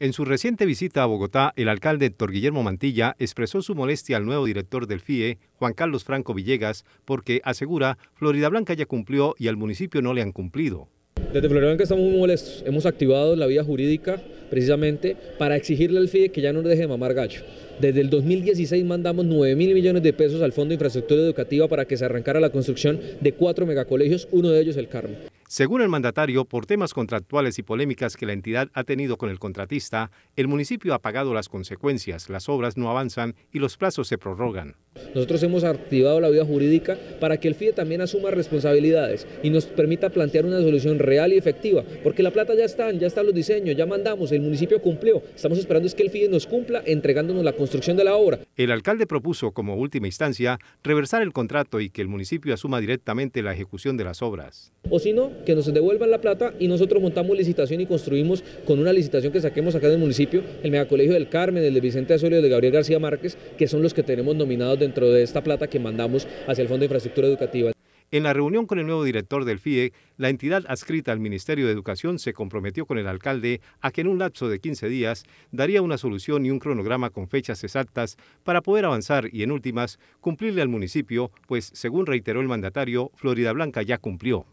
En su reciente visita a Bogotá, el alcalde Héctor Guillermo Mantilla expresó su molestia al nuevo director del FIE, Juan Carlos Franco Villegas, porque asegura Florida Blanca ya cumplió y al municipio no le han cumplido. Desde Florida Blanca estamos muy molestos. Hemos activado la vía jurídica precisamente para exigirle al FIE que ya no nos deje mamar gallo. Desde el 2016 mandamos 9 mil millones de pesos al Fondo de Infraestructura Educativa para que se arrancara la construcción de cuatro megacolegios, uno de ellos el Carmen. Según el mandatario, por temas contractuales y polémicas que la entidad ha tenido con el contratista, el municipio ha pagado las consecuencias, las obras no avanzan y los plazos se prorrogan. Nosotros hemos activado la vía jurídica para que el FIDE también asuma responsabilidades y nos permita plantear una solución real y efectiva, porque la plata ya está, ya están los diseños, ya mandamos, el municipio cumplió, estamos esperando es que el FIDE nos cumpla entregándonos la construcción de la obra. El alcalde propuso como última instancia reversar el contrato y que el municipio asuma directamente la ejecución de las obras. O si no, que nos devuelvan la plata y nosotros montamos licitación y construimos con una licitación que saquemos acá del municipio, el megacolegio del Carmen, el de Vicente Azulio y el de Gabriel García Márquez, que son los que tenemos nominados dentro de esta plata que mandamos hacia el Fondo de Infraestructura Educativa. En la reunión con el nuevo director del FIE, la entidad adscrita al Ministerio de Educación se comprometió con el alcalde a que en un lapso de 15 días daría una solución y un cronograma con fechas exactas para poder avanzar y en últimas cumplirle al municipio, pues según reiteró el mandatario, Florida Blanca ya cumplió.